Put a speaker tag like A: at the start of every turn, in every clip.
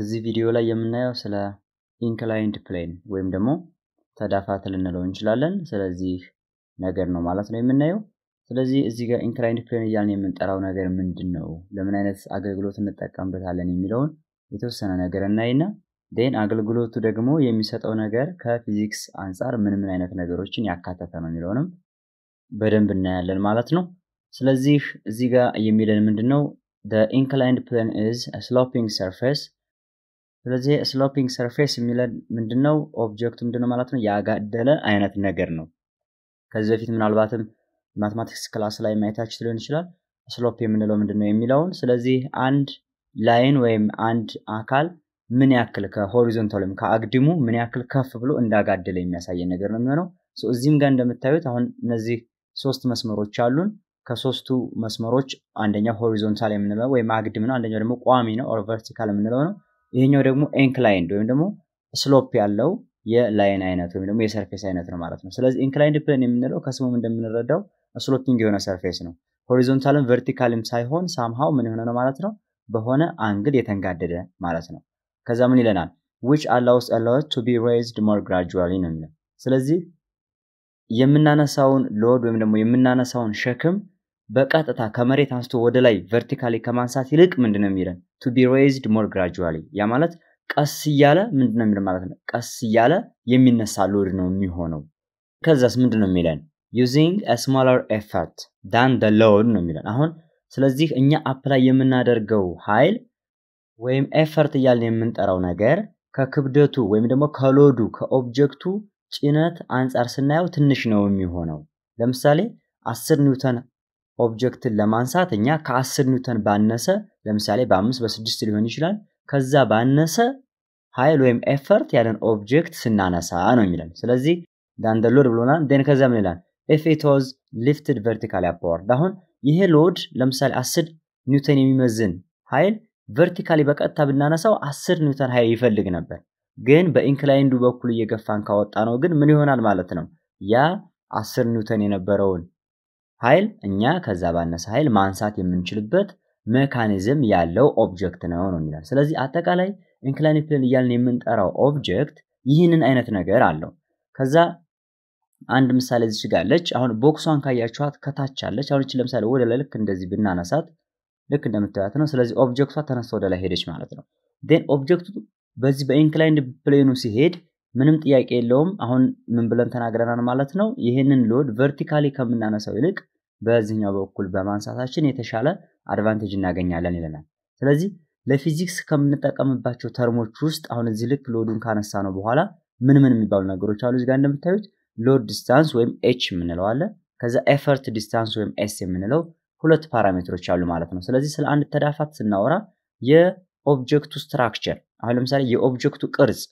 A: እዚህ ቪዲዮ ላይ የምናየው ስለ ኢንክላይንድ ፕሌን ወይም ደግሞ ተዳፋት ልንለው እንችላለን ስለዚህ ነገር ነው ማለት ነው የምናየው። ስለዚህ እዚህ ጋር ኢንክላይንድ ፕሌን እያልን የምንጠራው ነገር ምንድን ነው፣ ለምን አይነት አገልግሎት እንጠቀምበታለን የሚለውን የተወሰነ ነገር እናይና ዴን አገልግሎቱ ደግሞ የሚሰጠው ነገር ከፊዚክስ አንጻር ምን ምን አይነት ነገሮችን ያካተተ ነው የሚለውንም በደንብ እናያለን ማለት ነው። ስለዚህ እዚህ ጋር የሚለን ምንድን ነው ኢንክላይንድ ፕሌን ኢዝ ስሎፒንግ ሰርፌስ ስለዚህ ስሎፒንግ ሰርፌስ የሚለን ምንድነው? ኦብጀክቱ ምንድነው ማለት ነው? ያጋደለ አይነት ነገር ነው። ከዚህ በፊት ምናልባትም ማትማቲክስ ክላስ ላይ ማየታችሁ ሊሆን ይችላል። ስሎፕ የምንለው ምንድነው የሚለውን ስለዚህ አንድ ላይን ወይም አንድ አካል ምን ያክል ከሆሪዞንታል ወይም ከአግድሙ ምን ያክል ከፍ ብሎ እንዳጋደለ የሚያሳየን ነገር ነው የሚሆነው። እዚህም ጋር እንደምታዩት አሁን እነዚህ ሶስት መስመሮች አሉን። ከሶስቱ መስመሮች አንደኛው ሆሪዞንታል የምንለው ወይም አግድም ነው። አንደኛው ደግሞ ቋሚ ነው ኦር ቨርቲካል የምንለው ነው። ይሄኛው ደግሞ ኢንክላይንድ ወይም ደግሞ ስሎፕ ያለው የላይን አይነት ወይም ደግሞ የሰርፌስ አይነት ነው ማለት ነው። ስለዚህ ኢንክላይንድ ፕሌን የምንለው ከስሙም እንደምንረዳው ስሎፒንግ የሆነ ሰርፌስ ነው። ሆሪዞንታልም ቨርቲካልም ሳይሆን ሳምሃው ምን የሆነ ነው ማለት ነው፣ በሆነ አንግል የተንጋደደ ማለት ነው። ከዛ ምን ይለናል? ዊች አላውስ አላውስ ቱ ቢ ሬይዝድ ሞር ግራጁዋሊ ነው የሚለው። ስለዚህ የምናነሳውን ሎድ ወይም ደግሞ የምናነሳውን ሸክም በቀጥታ ከመሬት አንስቶ ወደ ላይ ቨርቲካሊ ከማንሳት ይልቅ ምንድነው የሚለን ቱ ቢ ሬይዝድ ሞር ግራጁዋሊ ያ ማለት ቀስ እያለ ምንድነው የሚለን ማለት ነው። ቀስ እያለ የሚነሳ ሎድ ነው የሚሆነው። ከዛስ ምንድነው የሚለን ዩዚንግ ስማለር ኤፈርት ዳን ደ ሎድ ነው የሚለን። አሁን ስለዚህ እኛ አፕላይ የምናደርገው ኃይል ወይም ኤፈርት እያልን የምንጠራው ነገር ከክብደቱ ወይም ደግሞ ከሎዱ ከኦብጀክቱ ጭነት አንጻር ስናየው ትንሽ ነው የሚሆነው። ለምሳሌ አስር ኒውተን ኦብጀክትን ለማንሳት እኛ ከአስር ኒውተን ባነሰ ለምሳሌ በአምስት በስድስት ሊሆን ይችላል ከዛ ባነሰ ኃይል ወይም ኤፈርት ያለን ኦብጀክት ስናነሳ ነው የሚለን። ስለዚህ ዳንደ ሎድ ብሎናል። ዴን ከዛ ምን ይላል? ኤፌቶዝ ሊፍትድ ቨርቲካል አፓወርድ። አሁን ይሄ ሎድ ለምሳሌ አስር ኒውተን የሚመዝን ኃይል ቨርቲካሊ በቀጥታ ብናነሳው አስር ኒውተን ኃይል ይፈልግ ነበር። ግን በኢንክላይንዱ በኩል እየገፋን ካወጣ ነው ግን ምን ይሆናል ማለት ነው ያ አስር ኒውተን የነበረውን ኃይል እኛ ከዛ ባነሰ ኃይል ማንሳት የምንችልበት ሜካኒዝም ያለው ኦብጀክት ነው ነው የሚላል። ስለዚህ አጠቃላይ ኢንክላይን ፕሌን እያልን የምንጠራው ኦብጀክት ይህንን አይነት ነገር አለው። ከዛ አንድ ምሳሌ እዚች ጋር አለች። አሁን ቦክሷን ካያችኋት ከታች አለች። አሁን እቺ ለምሳሌ ወደ ላይ ልክ እንደዚህ ብናነሳት ልክ እንደምታያት ነው። ስለዚህ ኦብጀክቷ ተነስታ ወደ ላይ ሄደች ማለት ነው። ዴን ኦብጀክቱ በዚህ በኢንክላይንድ ፕሌኑ ሲሄድ ምንም ጥያቄ የለውም። አሁን ምን ብለን ተናግረናል ማለት ነው? ይህንን ሎድ ቨርቲካሊ ከምናነሳው ይልቅ በዚህኛው በኩል በማንሳታችን የተሻለ አድቫንቴጅ እናገኛለን ይለናል። ስለዚህ ለፊዚክስ ከምንጠቀምባቸው ተርሞች ውስጥ አሁን እዚህ ልክ ሎዱን ካነሳ ነው በኋላ ምን ምን የሚባሉ ነገሮች አሉ እዚህ ጋር እንደምታዩት ሎድ ዲስታንስ ወይም ኤች የምንለው አለ። ከዛ ኤፈርት ዲስታንስ ወይም ኤስ የምንለው ሁለት ፓራሜትሮች አሉ ማለት ነው። ስለዚህ ስለ አንድ ተዳፋት ስናወራ የኦብጀክቱ ስትራክቸር አሁን ለምሳሌ የኦብጀክቱ ቅርጽ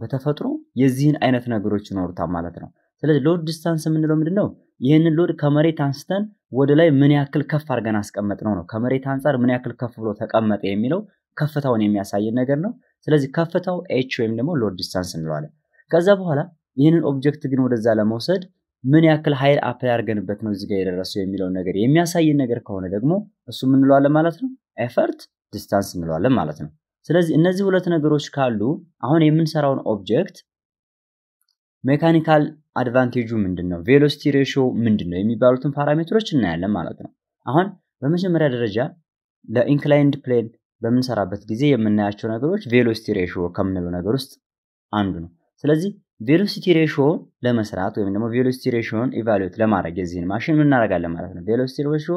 A: በተፈጥሮ የዚህን አይነት ነገሮች ይኖሩታል ማለት ነው። ስለዚህ ሎድ ዲስታንስ የምንለው ምንድን ነው? ይህንን ሎድ ከመሬት አንስተን ወደ ላይ ምን ያክል ከፍ አድርገን አስቀመጥ ነው ነው ከመሬት አንጻር ምን ያክል ከፍ ብሎ ተቀመጠ የሚለው ከፍታውን የሚያሳየን ነገር ነው። ስለዚህ ከፍታው ኤች ወይም ደግሞ ሎድ ዲስታንስ እንለዋለን። ከዛ በኋላ ይህንን ኦብጀክት ግን ወደዛ ለመውሰድ ምን ያክል ኃይል አፕላይ አድርገንበት ነው እዚጋ የደረሰው የሚለውን ነገር የሚያሳይን ነገር ከሆነ ደግሞ እሱ ምንለዋለን እንለዋለን ማለት ነው ኤፈርት ዲስታንስ እንለዋለን ማለት ነው። ስለዚህ እነዚህ ሁለት ነገሮች ካሉ አሁን የምንሰራውን ኦብጀክት ሜካኒካል አድቫንቴጁ ምንድን ነው፣ ቬሎሲቲ ሬሽዮ ምንድን ነው የሚባሉትን ፓራሜትሮች እናያለን ማለት ነው። አሁን በመጀመሪያ ደረጃ ለኢንክላይንድ ፕሌን በምንሰራበት ጊዜ የምናያቸው ነገሮች ቬሎሲቲ ሬሽዮ ከምንለው ነገር ውስጥ አንዱ ነው። ስለዚህ ቬሎሲቲ ሬሽ ለመስራት ወይም ደግሞ ቬሎሲቲ ሬሽዮን ኢቫሉዌት ለማድረግ የዚህን ማሽን እናደርጋለን ማለት ነው። ቬሎሲቲ ሬሽዮ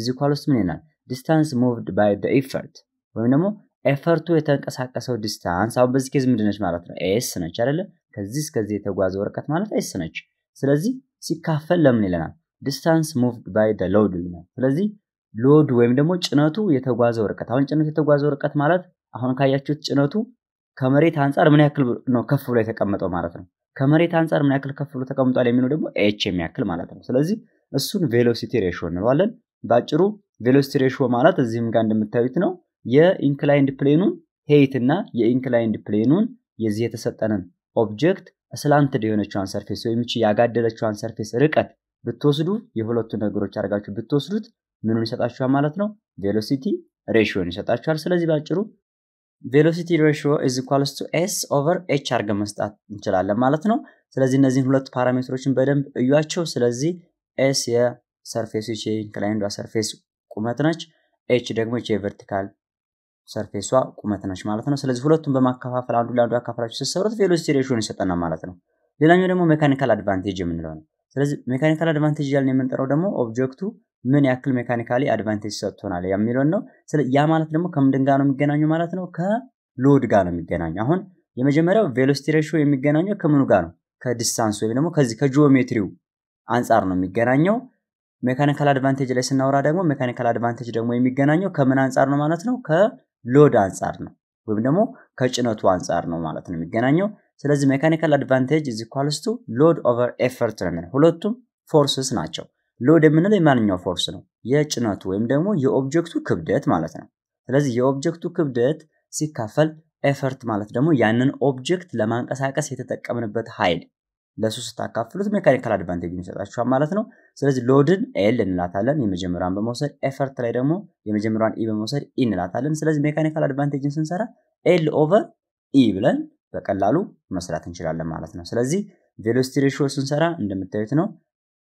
A: እዚህ ኳል ውስጥ ምን ይናል? ዲስታንስ ሙቭድ ባይ ደ ኤፈርት ወይም ደግሞ ኤፈርቱ የተንቀሳቀሰው ዲስታንስ። አሁን በዚህ ኬዝ ምንድነች ማለት ነው? ኤስ ነች አይደለም? ከዚህ እስከዚህ የተጓዘ ርቀት ማለት ኤስ ነች። ስለዚህ ሲካፈል ለምን ይለናል? ዲስታንስ ሙቭድ ባይ ደ ሎድ ይለናል። ስለዚህ ሎድ ወይም ደግሞ ጭነቱ የተጓዘ ርቀት አሁን ጭነቱ የተጓዘ ርቀት ማለት አሁን ካያችሁት ጭነቱ ከመሬት አንጻር ምን ያክል ነው ከፍ ብሎ የተቀመጠው ማለት ነው። ከመሬት አንጻር ምን ያክል ከፍ ብሎ ተቀምጧል የሚለው ደግሞ ኤች የሚያክል ማለት ነው። ስለዚህ እሱን ቬሎሲቲ ሬሾ እንለዋለን። በአጭሩ ቬሎሲቲ ሬሾ ማለት እዚህም ጋር እንደምታዩት ነው የኢንክላይንድ ፕሌኑን ሄይት እና የኢንክላይንድ ፕሌኑን የዚህ የተሰጠንን ኦብጀክት ስላንትድ የሆነችዋን ሰርፌስ ወይም ያጋደለችዋን ሰርፌስ ርቀት ብትወስዱ የሁለቱ ነገሮች አድርጋችሁ ብትወስዱት ምኑን ይሰጣችኋል ማለት ነው? ቬሎሲቲ ሬሽዮን ይሰጣችኋል። ስለዚህ ባጭሩ ቬሎሲቲ ሬሽዮ ኢዝ ኢኳልስ ቱ ኤስ ኦቨር ኤች አድርገን መስጣት እንችላለን ማለት ነው። ስለዚህ እነዚህን ሁለት ፓራሜትሮችን በደንብ እዩዋቸው። ስለዚህ ኤስ የሰርፌሱ ኢንክላይንዷ ሰርፌስ ቁመት ነች። ኤች ደግሞ ቨርቲካል ሰርፌሷ ቁመት ነች ማለት ነው። ስለዚህ ሁለቱን በማከፋፈል አንዱ ለአንዱ አካፈላችሁ ስትሰሩት ቬሎሲቲ ሬሽዮን ይሰጠና ማለት ነው። ሌላኛው ደግሞ ሜካኒካል አድቫንቴጅ የምንለው ነው። ስለዚህ ሜካኒካል አድቫንቴጅ ያልን የምንጠራው ደግሞ ኦብጀክቱ ምን ያክል ሜካኒካሊ አድቫንቴጅ ሰጥቶናል የሚለውን ነው። ያ ማለት ደግሞ ከምንድን ጋር ነው የሚገናኙ ማለት ነው? ከሎድ ጋር ነው የሚገናኙ። አሁን የመጀመሪያው ቬሎሲቲ ሬሽዮ የሚገናኘው ከምኑ ጋር ነው? ከዲስታንስ ወይም ደግሞ ከዚህ ከጂኦሜትሪው አንጻር ነው የሚገናኘው። ሜካኒካል አድቫንቴጅ ላይ ስናወራ ደግሞ ሜካኒካል አድቫንቴጅ ደግሞ የሚገናኘው ከምን አንጻር ነው ማለት ነው? ሎድ አንጻር ነው ወይም ደግሞ ከጭነቱ አንጻር ነው ማለት ነው የሚገናኘው። ስለዚህ ሜካኒካል አድቫንቴጅ ኢዝ ኳልስቱ ሎድ ኦቨር ኤፈርት ነው። ሁለቱም ፎርስስ ናቸው። ሎድ የምንለው የማንኛው ፎርስ ነው? የጭነቱ ወይም ደግሞ የኦብጀክቱ ክብደት ማለት ነው። ስለዚህ የኦብጀክቱ ክብደት ሲካፈል ኤፈርት ማለት ደግሞ ያንን ኦብጀክት ለማንቀሳቀስ የተጠቀምንበት ኃይል ለሱ ስታካፍሉት ሜካኒካል አድቫንቴጅ ይሰጣችኋል ማለት ነው። ስለዚህ ሎድን ኤል እንላታለን የመጀመሪያን በመውሰድ ኤፈርት ላይ ደግሞ የመጀመሪያን ኢ በመውሰድ ኢ እንላታለን። ስለዚህ ሜካኒካል አድቫንቴጅን ስንሰራ ኤል ኦቨር ኢ ብለን በቀላሉ መስራት እንችላለን ማለት ነው። ስለዚህ ቬሎሲቲ ሬሽዮ ስንሰራ እንደምታዩት ነው።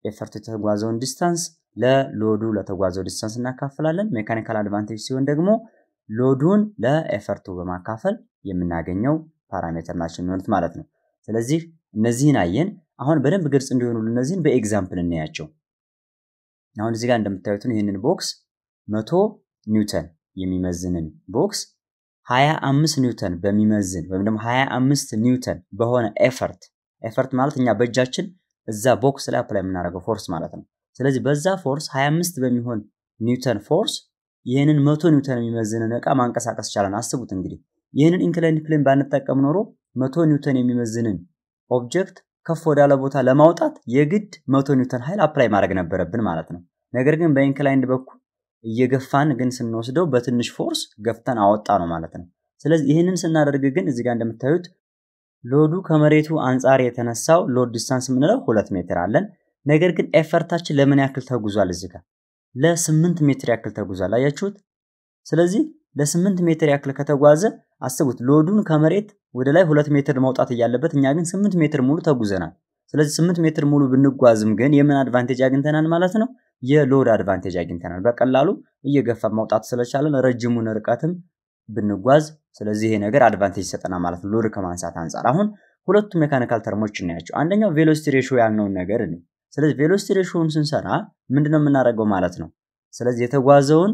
A: ኤፈርት የተጓዘውን ዲስታንስ ለሎዱ ለተጓዘው ዲስታንስ እናካፍላለን። ሜካኒካል አድቫንቴጅ ሲሆን ደግሞ ሎዱን ለኤፈርቱ በማካፈል የምናገኘው ፓራሜትር ናቸው የሚሆኑት ማለት ነው። ስለዚህ እነዚህን አየን። አሁን በደንብ ግልጽ እንዲሆኑ እነዚህን በኤግዛምፕል እናያቸው። አሁን እዚህ ጋር እንደምታዩትን ይህንን ቦክስ መቶ ኒውተን የሚመዝንን ቦክስ 25 ኒውተን በሚመዝን ወይም ደግሞ 25 ኒውተን በሆነ ኤፈርት ኤፈርት ማለት እኛ በእጃችን እዛ ቦክስ ላይ አፕላይ የምናደርገው ፎርስ ማለት ነው። ስለዚህ በዛ ፎርስ 25 በሚሆን ኒውተን ፎርስ ይህንን መቶ ኒውተን የሚመዝንን እቃ ማንቀሳቀስ ይቻላል። አስቡት እንግዲህ ይህንን ኢንክላይን ፕሌን ባንጠቀም ኖሮ መቶ ኒውተን የሚመዝንን ኦብጀክት ከፍ ወዳለ ቦታ ለማውጣት የግድ መቶ ኒውተን ኃይል አፕላይ ማድረግ ነበረብን ማለት ነው። ነገር ግን በኢንክላይንድ በኩል እየገፋን ግን ስንወስደው በትንሽ ፎርስ ገፍተን አወጣ ነው ማለት ነው። ስለዚህ ይህንን ስናደርግ ግን እዚጋ እንደምታዩት ሎዱ ከመሬቱ አንጻር የተነሳው ሎድ ዲስታንስ የምንለው ሁለት ሜትር አለን። ነገር ግን ኤፈርታችን ለምን ያክል ተጉዟል? እዚጋ ለስምንት ሜትር ያክል ተጉዟል። አያችሁት? ስለዚህ ለስምንት ሜትር ያክል ከተጓዘ አስቡት፣ ሎዱን ከመሬት ወደ ላይ ሁለት ሜትር መውጣት እያለበት እኛ ግን ስምንት ሜትር ሙሉ ተጉዘናል። ስለዚህ ስምንት ሜትር ሙሉ ብንጓዝም ግን የምን አድቫንቴጅ አግኝተናል ማለት ነው? የሎድ አድቫንቴጅ አግኝተናል። በቀላሉ እየገፋ መውጣት ስለቻለን ረጅሙን ርቀትም ብንጓዝ፣ ስለዚህ ይሄ ነገር አድቫንቴጅ ይሰጠናል ማለት ነው፣ ሎድ ከማንሳት አንጻር። አሁን ሁለቱ ሜካኒካል ተርሞች እናያቸው። አንደኛው ቬሎሲቲ ሬሾ ያልነውን ነገር ስለዚህ ቬሎሲቲ ሬሾውን ስንሰራ ምንድነው የምናደርገው ማለት ነው? ስለዚህ የተጓዘውን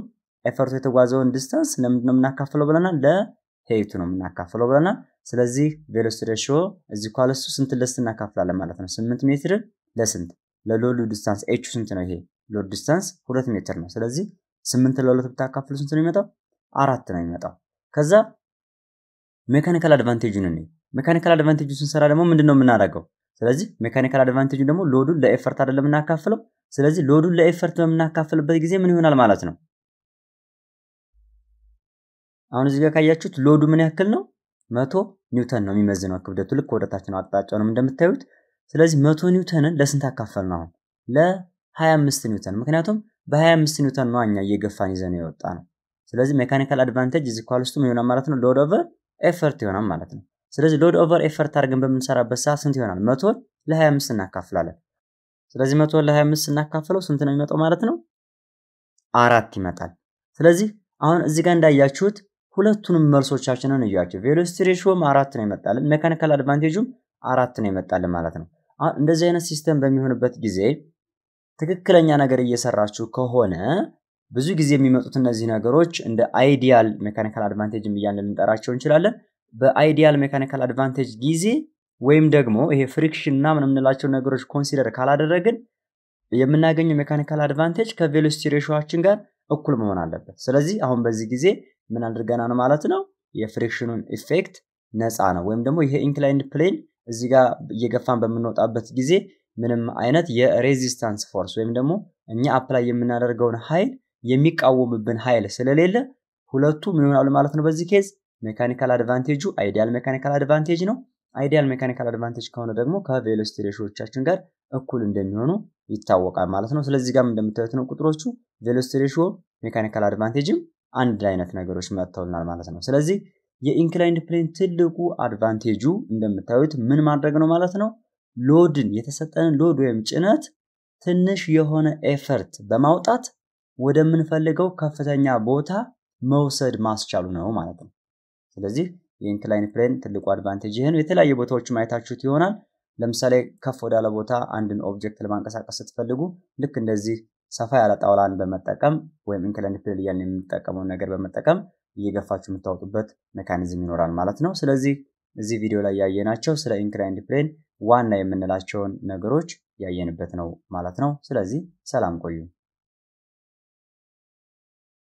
A: ኤፈርቱ የተጓዘውን ዲስተንስ ለምንድነው የምናካፍለው ብለናል? ለሄይቱ ነው የምናካፍለው ብለናል። ስለዚህ ቬሎስ ሬሽዮ እዚህ ኳለሱ ስንት ለስት እናካፍላለን ማለት ነው? ስምንት ሜትር ለስንት ለሎሉ ዲስታንስ ኤቹ ስንት ነው? ይሄ ሎድ ዲስታንስ ሁለት ሜትር ነው። ስለዚህ ስምንት ለሁለት ብታካፍሉ ስንት ነው የሚመጣው? አራት ነው የሚመጣው። ከዛ ሜካኒካል አድቫንቴጁን እኔ ሜካኒካል አድቫንቴጁ ስንሰራ ደግሞ ምንድን ነው የምናደርገው? ስለዚህ ሜካኒካል አድቫንቴጁን ደግሞ ሎዱን ለኤፈርት አደለም የምናካፍለው። ስለዚህ ሎዱን ለኤፈርት በምናካፍልበት ጊዜ ምን ይሆናል ማለት ነው? አሁን እዚህ ጋር ካያችሁት ሎዱ ምን ያክል ነው? መቶ ኒውተን ነው የሚመዝነው ክብደቱ። ልክ ወደታች ነው ነው እንደምታዩት። ስለዚህ መቶ ኒውተንን ለስንት አካፈል ነው? አሁን ለ25 ኒውተን። ምክንያቱም በ25 ኒውተን ነው እኛ እየገፋን ይዘን የወጣ ነው። ስለዚህ ሜካኒካል አድቫንቴጅ እዚህ ኳል ውስጥ ይሆናል ማለት ነው? ሎድ ኦቨር ኤፈርት ይሆናል ማለት ነው። ስለዚህ ሎድ ኦቨር ኤፈርት አድርገን በምንሰራበት ሰዓት ስንት ይሆናል? መቶን ለ25 እናካፍላለን። ስለዚህ መቶ ለ25 ስናካፍለው ስንት ነው የሚመጣው ማለት ነው? አራት ይመጣል። ስለዚህ አሁን እዚህ ጋር እንዳያችሁት ሁለቱንም መልሶቻችንን እያቸው። ቬሎሲቲ ሬሽዮም አራት ነው የመጣልን፣ ሜካኒካል አድቫንቴጁም አራት ነው የመጣልን ማለት ነው። እንደዚህ አይነት ሲስተም በሚሆንበት ጊዜ ትክክለኛ ነገር እየሰራችሁ ከሆነ ብዙ ጊዜ የሚመጡት እነዚህ ነገሮች እንደ አይዲያል ሜካኒካል አድቫንቴጅ እያልን ልንጠራቸው እንችላለን። በአይዲያል ሜካኒካል አድቫንቴጅ ጊዜ ወይም ደግሞ ይሄ ፍሪክሽን እና የምንላቸው ነገሮች ኮንሲደር ካላደረግን የምናገኘው ሜካኒካል አድቫንቴጅ ከቬሎሲቲ ሬሾችን ጋር እኩል መሆን አለበት። ስለዚህ አሁን በዚህ ጊዜ ምን አድርገናን ማለት ነው? የፍሪክሽኑን ኢፌክት ነፃ ነው። ወይም ደግሞ ይሄ ኢንክላይንድ ፕሌን እዚህ ጋር እየገፋን በምንወጣበት ጊዜ ምንም አይነት የሬዚስታንስ ፎርስ ወይም ደግሞ እኛ አፕላይ የምናደርገውን ኃይል የሚቃወምብን ኃይል ስለሌለ ሁለቱ ምን ይሆናሉ ማለት ነው። በዚህ ኬዝ ሜካኒካል አድቫንቴጁ አይዲያል ሜካኒካል አድቫንቴጅ ነው። አይዲያል ሜካኒካል አድቫንቴጅ ከሆነ ደግሞ ከቬሎሲቲ ሬሽዎቻችን ጋር እኩል እንደሚሆኑ ይታወቃል ማለት ነው። ስለዚህ ጋም እንደምታዩት ነው ቁጥሮቹ ቬሎሲቲ ሬሾ ሜካኒካል አድቫንቴጅም አንድ አይነት ነገሮች መጥተውልናል ማለት ነው። ስለዚህ የኢንክላይንድ ፕሌን ትልቁ አድቫንቴጁ እንደምታዩት ምን ማድረግ ነው ማለት ነው። ሎድን የተሰጠንን ሎድ ወይም ጭነት ትንሽ የሆነ ኤፈርት በማውጣት ወደምንፈልገው ከፍተኛ ቦታ መውሰድ ማስቻሉ ነው ማለት ነው። ስለዚህ የኢንክላይን ፕሌን ትልቁ አድቫንቴጅ ይህን የተለያዩ ቦታዎች ማየታችሁት ይሆናል። ለምሳሌ ከፍ ወዳለ ቦታ አንድን ኦብጀክት ለማንቀሳቀስ ስትፈልጉ ልክ እንደዚህ ሰፋ ያለ ጣውላን በመጠቀም ወይም ኢንክላይንድ ፕሌን እያልን የምንጠቀመውን ነገር በመጠቀም እየገፋችሁ የምታወጡበት ሜካኒዝም ይኖራል ማለት ነው። ስለዚህ እዚህ ቪዲዮ ላይ ያየናቸው ስለ ኢንክላይንድ ፕሌን ዋና የምንላቸውን ነገሮች ያየንበት ነው ማለት ነው። ስለዚህ ሰላም ቆዩ።